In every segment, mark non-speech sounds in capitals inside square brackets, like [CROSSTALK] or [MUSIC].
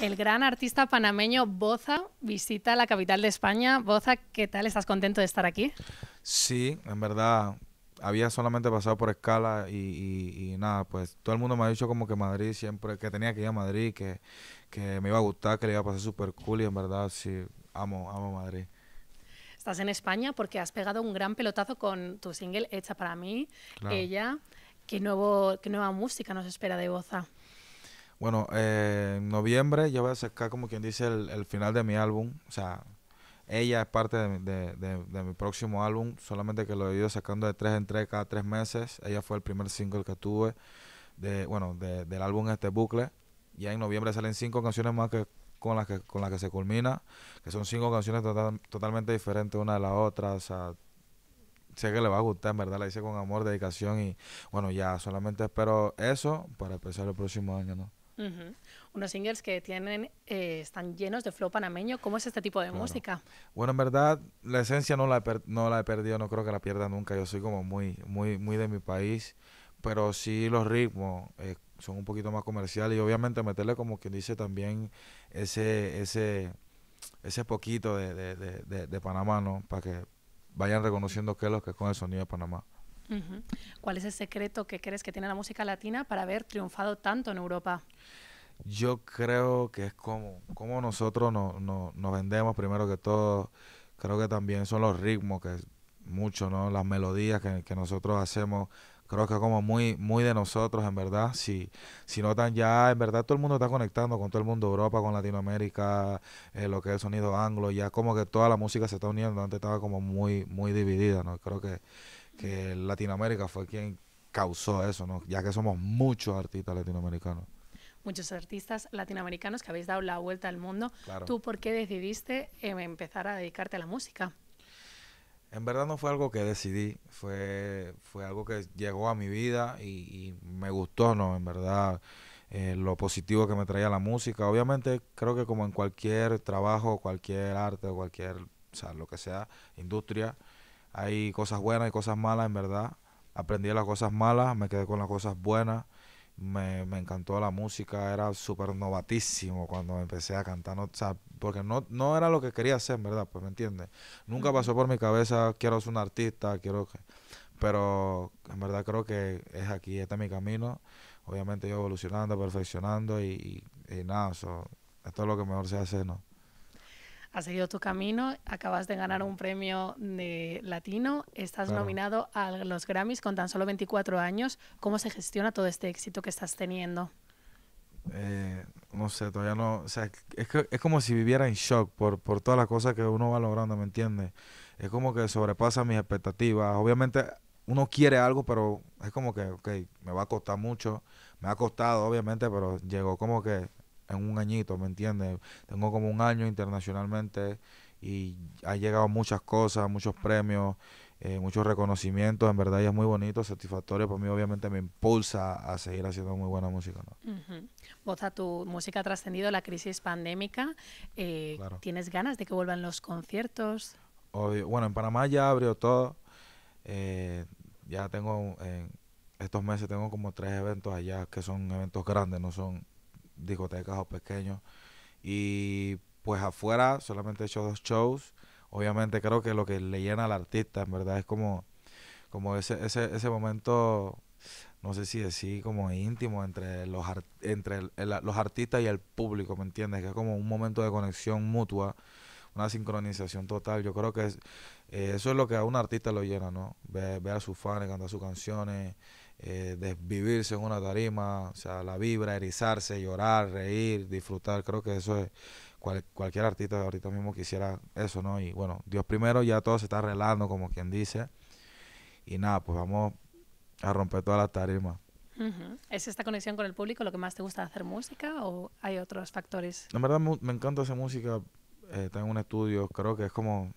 El gran artista panameño Boza visita la capital de España. Boza, ¿qué tal? ¿Estás contento de estar aquí? Sí, en verdad, había solamente pasado por escala y, nada, pues todo el mundo me ha dicho como que Madrid siempre, que tenía que ir a Madrid, que, me iba a gustar, que le iba a pasar súper cool y en verdad sí, amo, amo Madrid. Estás en España porque has pegado un gran pelotazo con tu single Hecha para mí, ella. ¿Qué, nuevo, ¿Qué nueva música nos espera de Boza? Bueno, eh, en noviembre ya voy a sacar como quien dice el, final de mi álbum. O sea, ella es parte de, mi próximo álbum, solamente que lo he ido sacando de tres en tres cada tres meses. Ella fue el primer single que tuve de, bueno, del álbum Este Bucle. Ya en noviembre salen cinco canciones más que con las que, con las que se culmina, que son cinco canciones totalmente diferentes una de la otra. O sea, sé que le va a gustar, en verdad, la hice con amor, dedicación y bueno, ya solamente espero eso para empezar el próximo año, ¿no? Unos singles que tienen eh, están llenos de flow panameño. ¿Cómo es este tipo de música? Bueno, en verdad, la esencia no la, he no la he perdido, no creo que la pierda nunca. Yo soy como muy, muy, muy de mi país, pero sí los ritmos eh, son un poquito más comerciales y obviamente meterle como quien dice también ese, ese, ese poquito de, de, de, de Panamá, Para que vayan reconociendo que es lo que es con el sonido de Panamá. ¿Cuál es el secreto que crees que tiene la música latina para haber triunfado tanto en Europa? Yo creo que es como, como nosotros nos no, nos vendemos primero que todo. Creo que también son los ritmos, que mucho, ¿no? Las melodías que, nosotros hacemos creo que como muy muy de nosotros en verdad si si notan ya en verdad todo el mundo está conectando con todo el mundo Europa con Latinoamérica eh, lo que es el sonido anglo ya como que toda la música se está uniendo antes estaba como muy muy dividida no creo que que Latinoamérica fue quien causó eso, ¿no? ya que somos muchos artistas latinoamericanos. Muchos artistas latinoamericanos que habéis dado la vuelta al mundo. Claro. ¿Tú por qué decidiste em, empezar a dedicarte a la música? En verdad no fue algo que decidí, fue, algo que llegó a mi vida y, me gustó, ¿no? En verdad, eh, lo positivo que me traía la música. Obviamente creo que como en cualquier trabajo, cualquier arte, cualquier, o sea, lo que sea, industria, hay cosas buenas y cosas malas, en verdad. Aprendí las cosas malas, me quedé con las cosas buenas. Me, encantó la música, era súper novatísimo cuando empecé a cantar, o sea, porque no, no era lo que quería hacer, en ¿verdad? Pues me entiendes. Nunca pasó por mi cabeza, quiero ser un artista, quiero que... Pero en verdad creo que es aquí, este es mi camino. Obviamente yo evolucionando, perfeccionando y, nada, so, esto es lo que mejor se hace, ¿no? has seguido tu camino, acabas de ganar un premio de latino, estás nominado a los Grammys con tan solo 24 años. ¿Cómo se gestiona todo este éxito que estás teniendo? Eh, no sé, todavía no. O sea, es, que, es como si viviera en shock por, por todas las cosas que uno va logrando, ¿me entiendes? Es como que sobrepasa mis expectativas. Obviamente uno quiere algo, pero es como que, ok, me va a costar mucho. Me ha costado, obviamente, pero llegó como que en un añito, ¿me entiendes? Tengo como un año internacionalmente y ha llegado muchas cosas, muchos premios, eh, muchos reconocimientos, en verdad y es muy bonito, satisfactorio, para mí obviamente me impulsa a seguir haciendo muy buena música. ¿no? a tu música ha trascendido la crisis pandémica, eh, ¿tienes ganas de que vuelvan los conciertos? Obvio. Bueno, en Panamá ya abrió todo, eh, ya tengo, en estos meses tengo como tres eventos allá que son eventos grandes, no son discotecas o pequeños. Y pues afuera solamente he hecho dos shows. Obviamente creo que lo que le llena al artista, en verdad, es como, como ese, ese, ese momento, no sé si decir, como íntimo entre, los, entre los artistas y el público, ¿me entiendes? Que es como un momento de conexión mutua, una sincronización total. Yo creo que eh, eso es lo que a un artista lo llena, ¿no? ver a sus fans, cantar sus canciones, eh, desvivirse en una tarima, o sea, la vibra, erizarse, llorar, reír, disfrutar. Creo que eso es cualquier artista ahorita mismo quisiera eso, ¿no? Y bueno, Dios primero, ya todo se está arreglando, como quien dice. Y nada, pues vamos a romper todas las tarimas. ¿Es esta conexión con el público lo que más te gusta hacer música o hay otros factores? La verdad me, encanta hacer música. Eh, tengo un estudio, creo que es como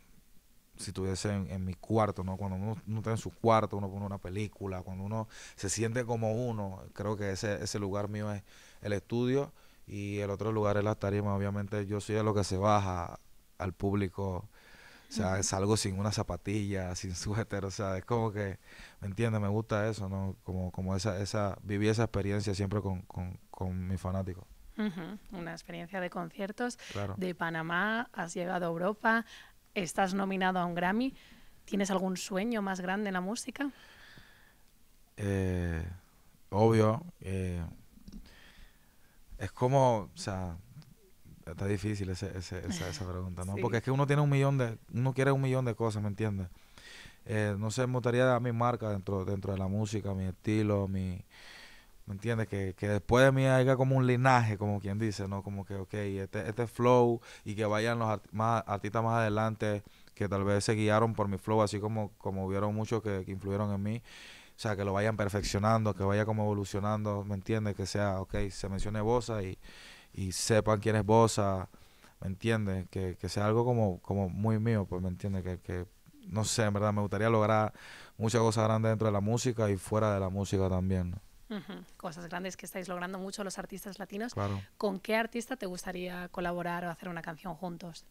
si estuviese en, en, mi cuarto, ¿no? Cuando uno, uno, está en su cuarto, uno pone una película, cuando uno se siente como uno, creo que ese, ese lugar mío es el estudio y el otro lugar es la tarima. Obviamente yo soy el que se baja al público, o sea, salgo sin una zapatilla, [LAUGHS] sin suéter, o sea, es como que, ¿me entiendes? Me gusta eso, ¿no? Como, como esa, esa, viví esa experiencia siempre con, con, con mis fanáticos. Una experiencia de conciertos. De Panamá has llegado a Europa, estás nominado a un Grammy. ¿Tienes algún sueño más grande en la música? Eh, obvio. Eh, es como, o sea, está difícil esa, [LAUGHS] pregunta, ¿no? Porque es que uno tiene un millón de, uno quiere un millón de cosas, ¿me entiendes? Eh, no sé, me gustaría dar mi marca dentro, dentro de la música, mi estilo, mi, ¿Me entiendes? Que, después de mí haya como un linaje, como quien dice, ¿no? Como que, ok, este, este flow y que vayan los más, artistas más adelante que tal vez se guiaron por mi flow, así como, como vieron muchos que, que influyeron en mí. O sea, que lo vayan perfeccionando, que vaya como evolucionando, ¿me entiendes? Que sea, ok, se mencione Bosa y, sepan quién es Bosa, ¿me entiendes? Que, sea algo como, como muy mío, pues, ¿me entiendes? Que, que, no sé, en verdad, me gustaría lograr muchas cosas grandes dentro de la música y fuera de la música también, ¿no? Cosas grandes que estáis logrando mucho los artistas latinos. ¿Con qué artista te gustaría colaborar o hacer una canción juntos?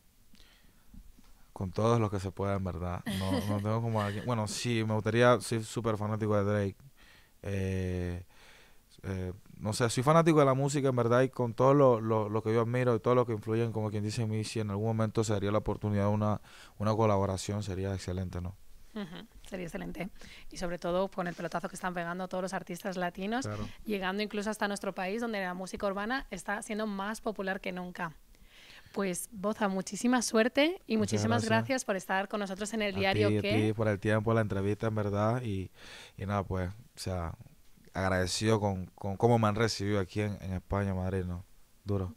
Con todos los que se puedan en verdad. No, tengo como alguien. Bueno, sí, me gustaría. Soy súper fanático de Drake. Eh, eh, no sé, soy fanático de la música, en verdad, y con todo lo, lo, que yo admiro y todo lo que influyen, como quien dice en mí, si en algún momento se daría la oportunidad de una, una colaboración, sería excelente, ¿no? Sería excelente. Y sobre todo con el pelotazo que están pegando todos los artistas latinos, llegando incluso hasta nuestro país, donde la música urbana está siendo más popular que nunca. Pues Boza, muchísima suerte y muchísimas gracias. por estar con nosotros en el diario. por el tiempo, la entrevista, en verdad. Y, y nada, pues, o sea, agradecido con, con, cómo me han recibido aquí en, en España, Madrid, ¿no? Duro.